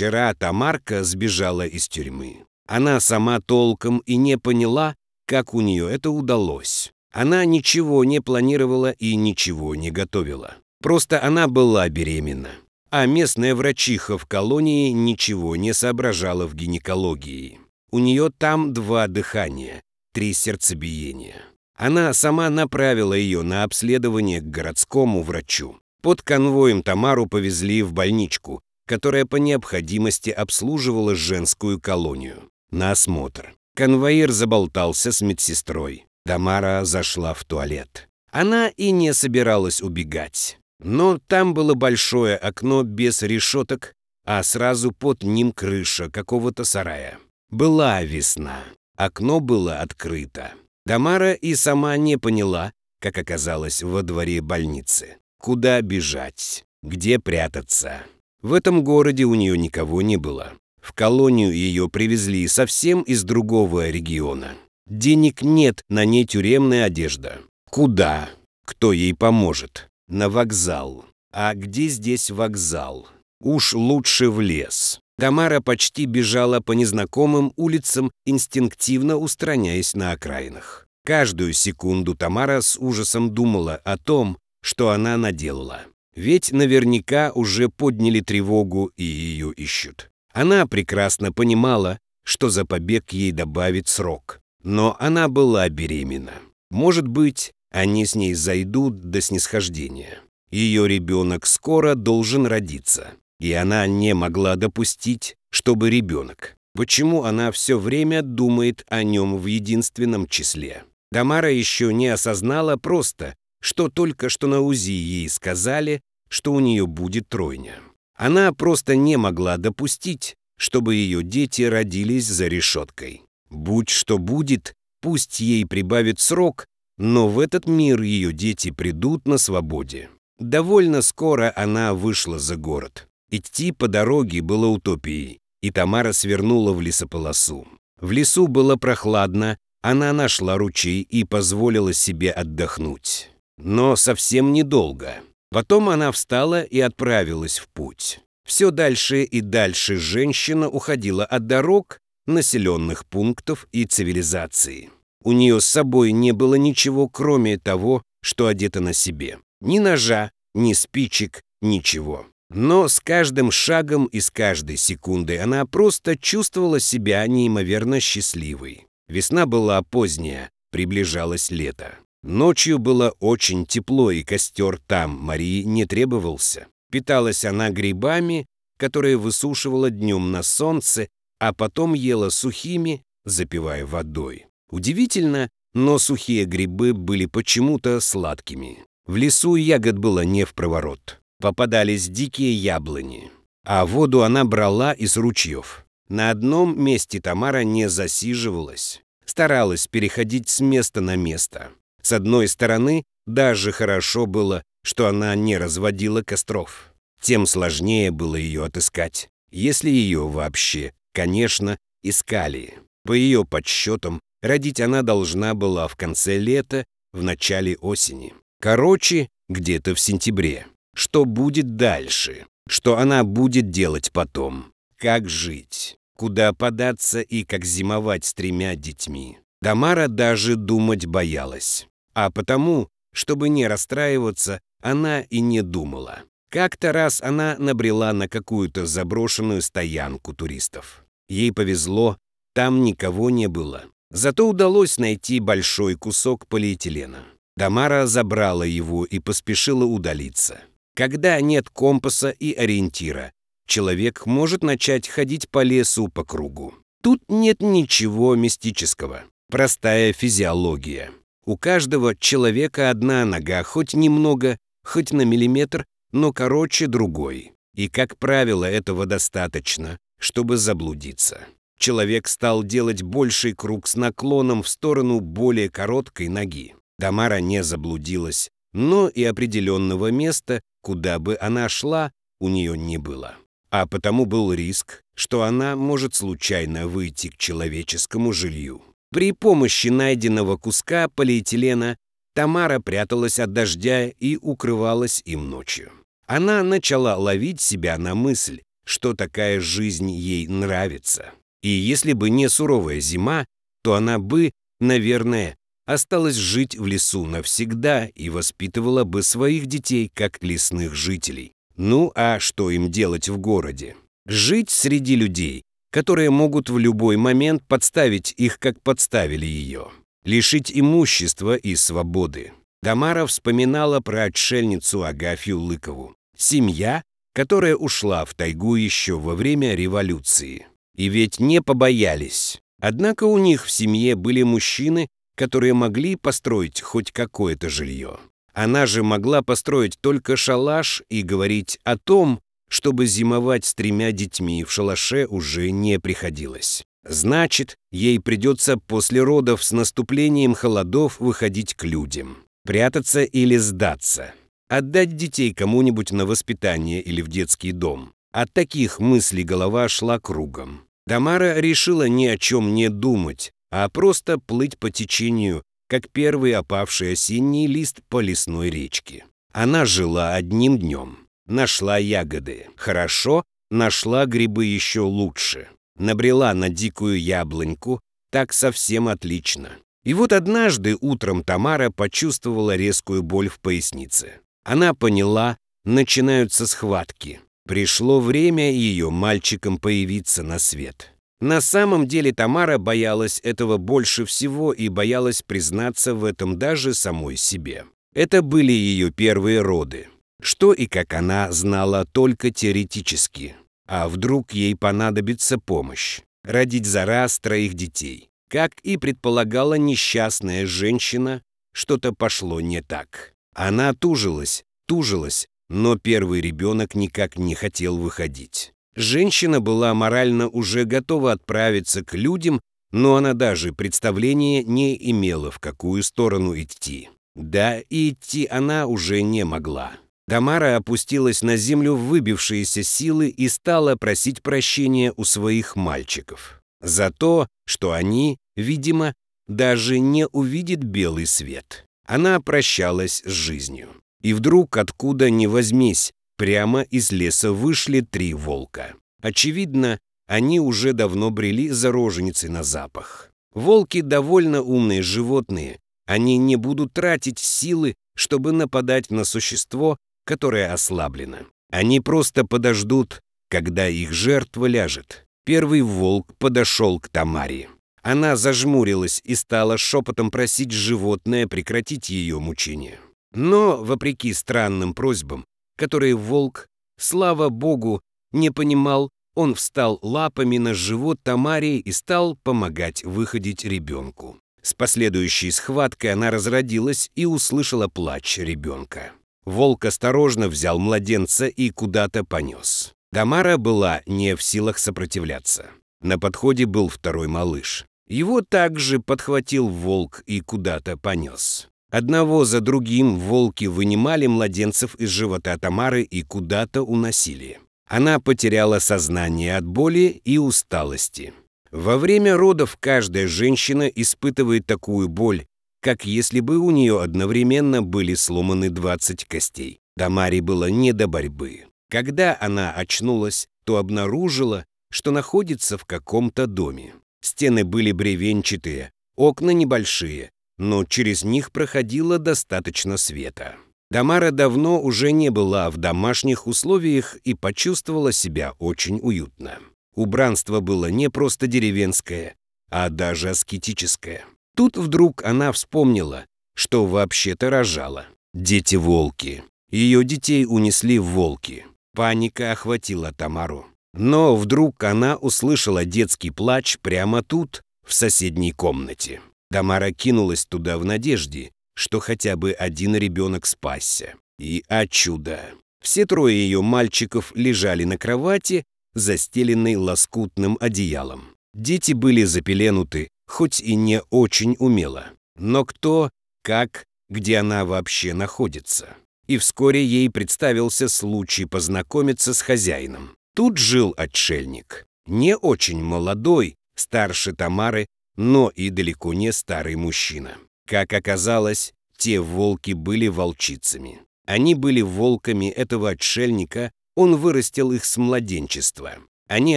Вчера Тамарка сбежала из тюрьмы. Она сама толком и не поняла, как у нее это удалось. Она ничего не планировала и ничего не готовила. Просто она была беременна. А местная врачиха в колонии ничего не соображала в гинекологии. У нее там два дыхания, три сердцебиения. Она сама направила ее на обследование к городскому врачу. Под конвоем Тамару повезли в больничку, которая по необходимости обслуживала женскую колонию, на осмотр. Конвоир заболтался с медсестрой. Тамара зашла в туалет. Она и не собиралась убегать. Но там было большое окно без решеток, а сразу под ним крыша какого-то сарая. Была весна. Окно было открыто. Тамара и сама не поняла, как оказалась во дворе больницы. Куда бежать? Где прятаться? В этом городе у нее никого не было. В колонию ее привезли совсем из другого региона. Денег нет, на ней тюремная одежда. Куда? Кто ей поможет? На вокзал. А где здесь вокзал? Уж лучше в лес. Гамара почти бежала по незнакомым улицам, инстинктивно устраняясь на окраинах. Каждую секунду Тамара с ужасом думала о том, что она наделала. Ведь наверняка уже подняли тревогу и ее ищут. Она прекрасно понимала, что за побег ей добавит срок. Но она была беременна. Может быть, они с ней зайдут до снисхождения. Ее ребенок скоро должен родиться. И она не могла допустить, чтобы ребенок. Почему она все время думает о нем в единственном числе? Тамара еще не осознала просто, что только что на УЗИ ей сказали, что у нее будет тройня. Она просто не могла допустить, чтобы ее дети родились за решеткой. Будь что будет, пусть ей прибавит срок, но в этот мир ее дети придут на свободе. Довольно скоро она вышла за город. Идти по дороге было утопией, и Тамара свернула в лесополосу. В лесу было прохладно, она нашла ручей и позволила себе отдохнуть но совсем недолго. Потом она встала и отправилась в путь. Все дальше и дальше женщина уходила от дорог, населенных пунктов и цивилизации. У нее с собой не было ничего, кроме того, что одето на себе. Ни ножа, ни спичек, ничего. Но с каждым шагом и с каждой секундой она просто чувствовала себя неимоверно счастливой. Весна была поздняя, приближалось лето. Ночью было очень тепло, и костер там Марии не требовался. Питалась она грибами, которые высушивала днем на солнце, а потом ела сухими, запивая водой. Удивительно, но сухие грибы были почему-то сладкими. В лесу ягод было не в проворот. Попадались дикие яблони. А воду она брала из ручьев. На одном месте Тамара не засиживалась. Старалась переходить с места на место. С одной стороны, даже хорошо было, что она не разводила костров. Тем сложнее было ее отыскать, если ее вообще, конечно, искали. По ее подсчетам, родить она должна была в конце лета, в начале осени. Короче, где-то в сентябре. Что будет дальше? Что она будет делать потом? Как жить? Куда податься и как зимовать с тремя детьми? Тамара даже думать боялась. А потому, чтобы не расстраиваться, она и не думала. Как-то раз она набрела на какую-то заброшенную стоянку туристов. Ей повезло, там никого не было. Зато удалось найти большой кусок полиэтилена. Тамара забрала его и поспешила удалиться. Когда нет компаса и ориентира, человек может начать ходить по лесу по кругу. Тут нет ничего мистического. Простая физиология. У каждого человека одна нога, хоть немного, хоть на миллиметр, но короче другой. И, как правило, этого достаточно, чтобы заблудиться. Человек стал делать больший круг с наклоном в сторону более короткой ноги. Тамара не заблудилась, но и определенного места, куда бы она шла, у нее не было. А потому был риск, что она может случайно выйти к человеческому жилью. При помощи найденного куска полиэтилена Тамара пряталась от дождя и укрывалась им ночью. Она начала ловить себя на мысль, что такая жизнь ей нравится. И если бы не суровая зима, то она бы, наверное, осталась жить в лесу навсегда и воспитывала бы своих детей как лесных жителей. Ну а что им делать в городе? Жить среди людей которые могут в любой момент подставить их, как подставили ее, лишить имущества и свободы. Дамара вспоминала про отшельницу Агафью Лыкову, семья, которая ушла в тайгу еще во время революции. И ведь не побоялись. Однако у них в семье были мужчины, которые могли построить хоть какое-то жилье. Она же могла построить только шалаш и говорить о том, чтобы зимовать с тремя детьми в шалаше уже не приходилось. Значит, ей придется после родов с наступлением холодов выходить к людям, прятаться или сдаться, отдать детей кому-нибудь на воспитание или в детский дом. От таких мыслей голова шла кругом. Тамара решила ни о чем не думать, а просто плыть по течению, как первый опавший осенний лист по лесной речке. Она жила одним днем. Нашла ягоды. Хорошо, нашла грибы еще лучше. Набрела на дикую яблоньку. Так совсем отлично. И вот однажды утром Тамара почувствовала резкую боль в пояснице. Она поняла, начинаются схватки. Пришло время ее мальчиком появиться на свет. На самом деле Тамара боялась этого больше всего и боялась признаться в этом даже самой себе. Это были ее первые роды что и как она знала только теоретически. А вдруг ей понадобится помощь? Родить за раз троих детей. Как и предполагала несчастная женщина, что-то пошло не так. Она тужилась, тужилась, но первый ребенок никак не хотел выходить. Женщина была морально уже готова отправиться к людям, но она даже представления не имела, в какую сторону идти. Да, и идти она уже не могла. Тамара опустилась на землю в выбившиеся силы и стала просить прощения у своих мальчиков за то, что они, видимо, даже не увидят белый свет. Она прощалась с жизнью. И вдруг, откуда ни возьмись, прямо из леса вышли три волка. Очевидно, они уже давно брели за роженицей на запах. Волки довольно умные животные, они не будут тратить силы, чтобы нападать на существо, которая ослаблена, Они просто подождут, когда их жертва ляжет. Первый волк подошел к Тамаре. Она зажмурилась и стала шепотом просить животное прекратить ее мучение. Но, вопреки странным просьбам, которые волк, слава богу, не понимал, он встал лапами на живот Тамаре и стал помогать выходить ребенку. С последующей схваткой она разродилась и услышала плач ребенка. Волк осторожно взял младенца и куда-то понес. Тамара была не в силах сопротивляться. На подходе был второй малыш. Его также подхватил волк и куда-то понес. Одного за другим волки вынимали младенцев из живота Тамары и куда-то уносили. Она потеряла сознание от боли и усталости. Во время родов каждая женщина испытывает такую боль, как если бы у нее одновременно были сломаны 20 костей. Тамаре было не до борьбы. Когда она очнулась, то обнаружила, что находится в каком-то доме. Стены были бревенчатые, окна небольшие, но через них проходило достаточно света. Тамара давно уже не была в домашних условиях и почувствовала себя очень уютно. Убранство было не просто деревенское, а даже аскетическое. Тут вдруг она вспомнила, что вообще-то рожала. Дети-волки. Ее детей унесли в волки. Паника охватила Тамару. Но вдруг она услышала детский плач прямо тут, в соседней комнате. Тамара кинулась туда в надежде, что хотя бы один ребенок спасся. И, о чудо! Все трое ее мальчиков лежали на кровати, застеленной лоскутным одеялом. Дети были запеленуты хоть и не очень умело. Но кто, как, где она вообще находится. И вскоре ей представился случай познакомиться с хозяином. Тут жил отшельник. Не очень молодой, старше Тамары, но и далеко не старый мужчина. Как оказалось, те волки были волчицами. Они были волками этого отшельника, он вырастил их с младенчества. Они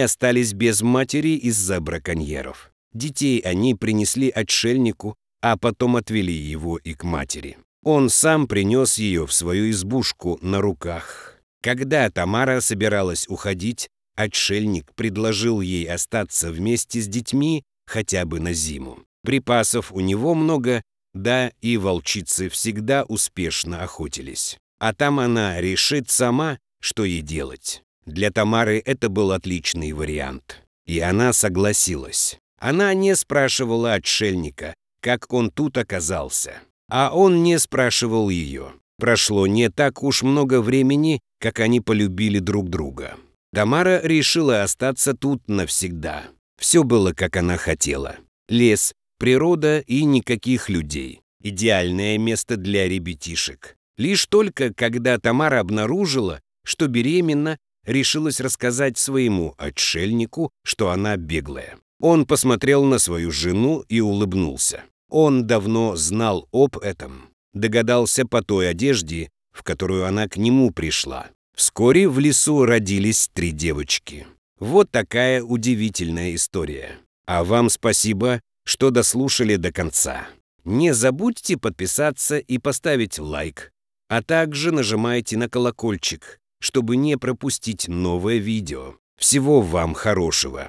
остались без матери из-за браконьеров. Детей они принесли отшельнику, а потом отвели его и к матери. Он сам принес ее в свою избушку на руках. Когда Тамара собиралась уходить, отшельник предложил ей остаться вместе с детьми хотя бы на зиму. Припасов у него много, да и волчицы всегда успешно охотились. А там она решит сама, что ей делать. Для Тамары это был отличный вариант. И она согласилась. Она не спрашивала отшельника, как он тут оказался, а он не спрашивал ее. Прошло не так уж много времени, как они полюбили друг друга. Тамара решила остаться тут навсегда. Все было, как она хотела. Лес, природа и никаких людей. Идеальное место для ребятишек. Лишь только, когда Тамара обнаружила, что беременна, решилась рассказать своему отшельнику, что она беглая. Он посмотрел на свою жену и улыбнулся. Он давно знал об этом, догадался по той одежде, в которую она к нему пришла. Вскоре в лесу родились три девочки. Вот такая удивительная история. А вам спасибо, что дослушали до конца. Не забудьте подписаться и поставить лайк, а также нажимайте на колокольчик, чтобы не пропустить новое видео. Всего вам хорошего!